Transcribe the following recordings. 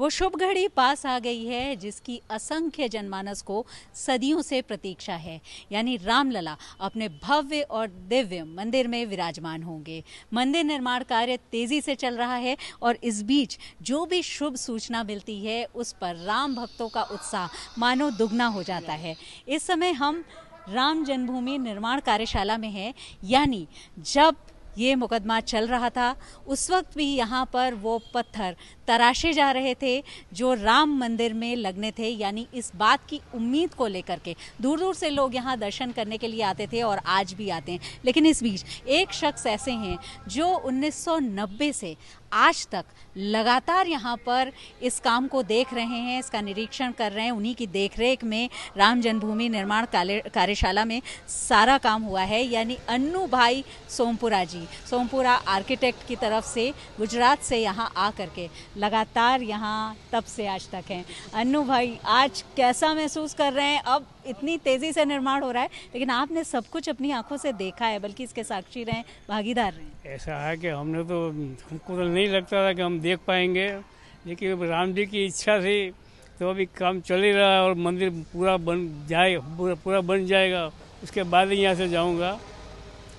वो शुभ घड़ी पास आ गई है जिसकी असंख्य जनमानस को सदियों से प्रतीक्षा है यानी रामलला अपने भव्य और दिव्य मंदिर में विराजमान होंगे मंदिर निर्माण कार्य तेजी से चल रहा है और इस बीच जो भी शुभ सूचना मिलती है उस पर राम भक्तों का उत्साह मानो दुगना हो जाता है इस समय हम राम जन्मभूमि निर्माण कार्यशाला में हैं यानी जब ये मुकदमा चल रहा था उस वक्त भी यहाँ पर वो पत्थर तराशे जा रहे थे जो राम मंदिर में लगने थे यानी इस बात की उम्मीद को लेकर के दूर दूर से लोग यहाँ दर्शन करने के लिए आते थे और आज भी आते हैं लेकिन इस बीच एक शख्स ऐसे हैं जो 1990 से आज तक लगातार यहाँ पर इस काम को देख रहे हैं इसका निरीक्षण कर रहे हैं उन्हीं की देखरेख में राम जन्मभूमि निर्माण कार्यशाला में सारा काम हुआ है यानी अन्नू भाई सोमपुरा जी सोमपुरा आर्किटेक्ट की तरफ से गुजरात से यहाँ आ करके लगातार यहाँ तब से आज तक हैं अन्नू भाई आज कैसा महसूस कर रहे हैं अब इतनी तेज़ी से निर्माण हो रहा है लेकिन आपने सब कुछ अपनी आंखों से देखा है बल्कि इसके साक्षी रहें भागीदार रहें ऐसा है कि हमने तो हमको तो नहीं लगता था कि हम देख पाएंगे लेकिन राम जी की इच्छा थी तो अभी काम चल ही रहा है और मंदिर पूरा बन जाए पूरा पूरा बन जाएगा उसके बाद ही यहाँ से जाऊँगा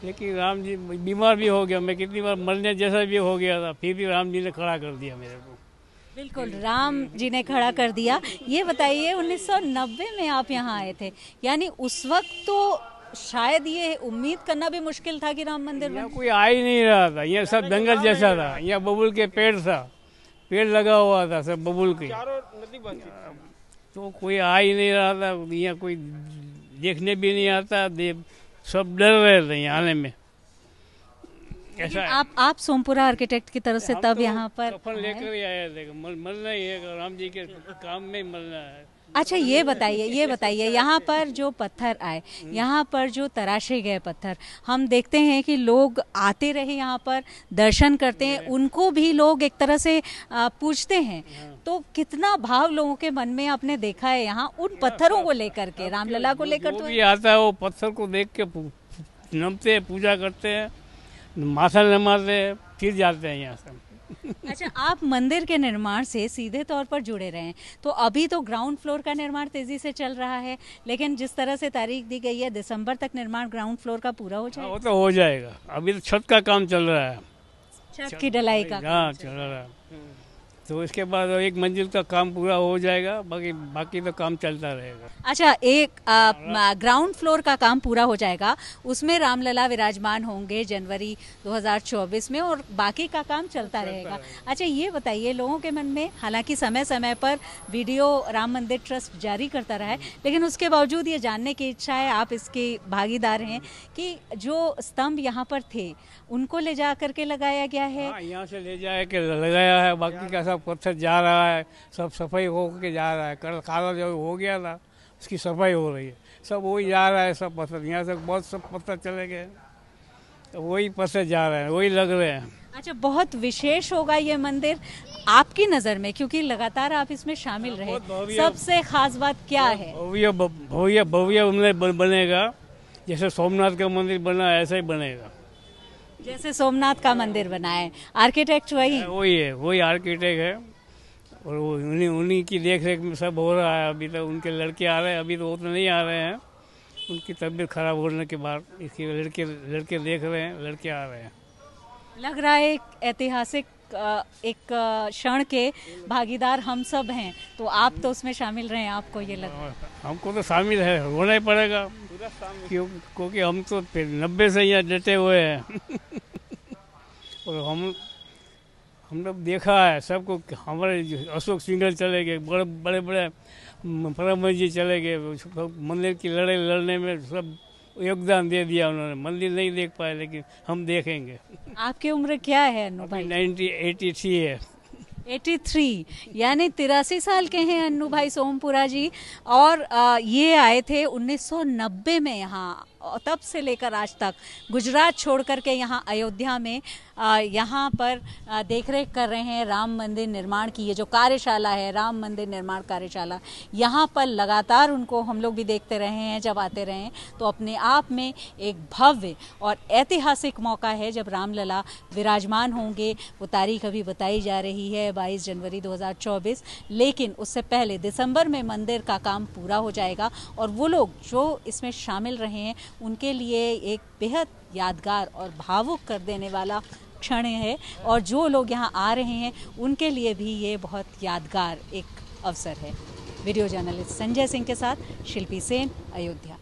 लेकिन राम जी बीमार भी हो गया मैं कितनी बार मरने जैसा भी हो गया था फिर भी राम जी ने खड़ा कर दिया मेरे को बिल्कुल राम जी ने खड़ा कर दिया ये बताइए 1990 में आप यहाँ आए थे यानी उस वक्त तो शायद ये उम्मीद करना भी मुश्किल था कि राम मंदिर में कोई आ ही नहीं रहा था यहाँ सब दंगल जैसा था यहाँ बबुल के पेड़ था पेड़ लगा हुआ था सब बबुल के तो कोई आ ही नहीं रहा था यहाँ कोई देखने भी नहीं आता सब डर रहे थे आने में कैसा आप आप सोमपुरा आर्किटेक्ट की तरफ से तब तो यहाँ पर सफल लेकर ही आया मरना ही है राम जी के काम में मरना है अच्छा ये बताइए ये बताइए यहाँ पर जो पत्थर आए हम्म। यहाँ पर जो तराशे गए पत्थर हम देखते हैं कि लोग आते रहे यहाँ पर दर्शन करते हैं उनको भी लोग एक तरह से पूछते हैं हाँ। तो कितना भाव लोगों के मन में आपने देखा है यहाँ उन पत्थरों को लेकर के रामलला को लेकर तो आता है वो पत्थर को देख के नमते पूजा करते हैं माथा नमाज फिर जाते हैं यहाँ से अच्छा आप मंदिर के निर्माण से सीधे तौर पर जुड़े रहे हैं तो अभी तो ग्राउंड फ्लोर का निर्माण तेजी से चल रहा है लेकिन जिस तरह से तारीख दी गई है दिसंबर तक निर्माण ग्राउंड फ्लोर का पूरा हो हाँ, जाएगा वो तो हो जाएगा अभी तो छत का काम चल रहा है छत की ढलाई का हाँ, काम चल रहा है तो उसके बाद एक मंजिल का काम पूरा हो जाएगा बाकी बाकी तो काम चलता रहेगा अच्छा एक ग्राउंड फ्लोर का काम पूरा हो जाएगा उसमें रामलला विराजमान होंगे जनवरी 2024 में और बाकी का काम चलता रहेगा अच्छा ये बताइए लोगों के मन में हालांकि समय समय पर वीडियो राम मंदिर ट्रस्ट जारी करता रहा है लेकिन उसके बावजूद ये जानने की इच्छा है आप इसके भागीदार हैं कि जो स्तंभ यहाँ पर थे उनको ले जा करके लगाया गया है हाँ, यहाँ से ले जाया के लगाया है बाकी का सब पत्थर जा रहा है सब सफाई हो के जा रहा है कल काला जब हो गया था उसकी सफाई हो रही है सब वही जा रहा है सब पत्थर यहाँ से बहुत सब पत्थर चले गए तो वही पत्थर जा रहे हैं वही लग रहे हैं अच्छा बहुत विशेष होगा ये मंदिर आपकी नज़र में क्योंकि लगातार आप इसमें शामिल रहे सबसे खास बात क्या है भव्य भव्य भव्य बनेगा जैसे सोमनाथ का मंदिर बना ऐसा ही बनेगा जैसे सोमनाथ का मंदिर बना है आर्किटेक्ट वही वही है वही आर्किटेक्ट है और वो उन्हीं उन्हीं की देख रेख में सब हो रहा है अभी तो उनके लड़के आ रहे हैं अभी तो वो तो नहीं आ रहे हैं उनकी तबीयत खराब होने के बाद इसकी लड़के लड़के देख रहे हैं लड़के आ रहे हैं लग रहा है एक ऐतिहासिक एक क्षण के भागीदार हम सब हैं तो आप तो उसमें शामिल रहे हैं आपको ये लग हमको तो शामिल है होना ही पड़ेगा क्यों क्योंकि हम तो नब्बे से यहाँ डटे हुए हैं और तो हम हम लोग देखा है सबको हमारे अशोक सिंगल चले गए बड़े बड़े बड़े परम जी चले गए मंदिर की लड़ाई लड़ने में सब योगदान दे दिया उन्होंने मंदिर नहीं देख पाए लेकिन हम देखेंगे आपकी उम्र क्या है अनु भाई नाइनटी एटी थ्री है एटी थ्री यानी तिरासी साल के हैं अन्नू भाई सोमपुरा जी और ये आए थे 1990 में यहाँ तब से लेकर आज तक गुजरात छोड़ कर के यहाँ अयोध्या में यहाँ पर देख रेख कर रहे हैं राम मंदिर निर्माण की ये जो कार्यशाला है राम मंदिर निर्माण कार्यशाला यहाँ पर लगातार उनको हम लोग भी देखते रहे हैं जब आते रहे हैं तो अपने आप में एक भव्य और ऐतिहासिक मौका है जब रामलला विराजमान होंगे वो तारीख अभी बताई जा रही है बाईस जनवरी दो लेकिन उससे पहले दिसंबर में मंदिर का काम पूरा हो जाएगा और वो लोग जो इसमें शामिल रहे हैं उनके लिए एक बेहद यादगार और भावुक कर देने वाला क्षण है और जो लोग यहाँ आ रहे हैं उनके लिए भी ये बहुत यादगार एक अवसर है वीडियो जर्नलिस्ट संजय सिंह के साथ शिल्पी सेन अयोध्या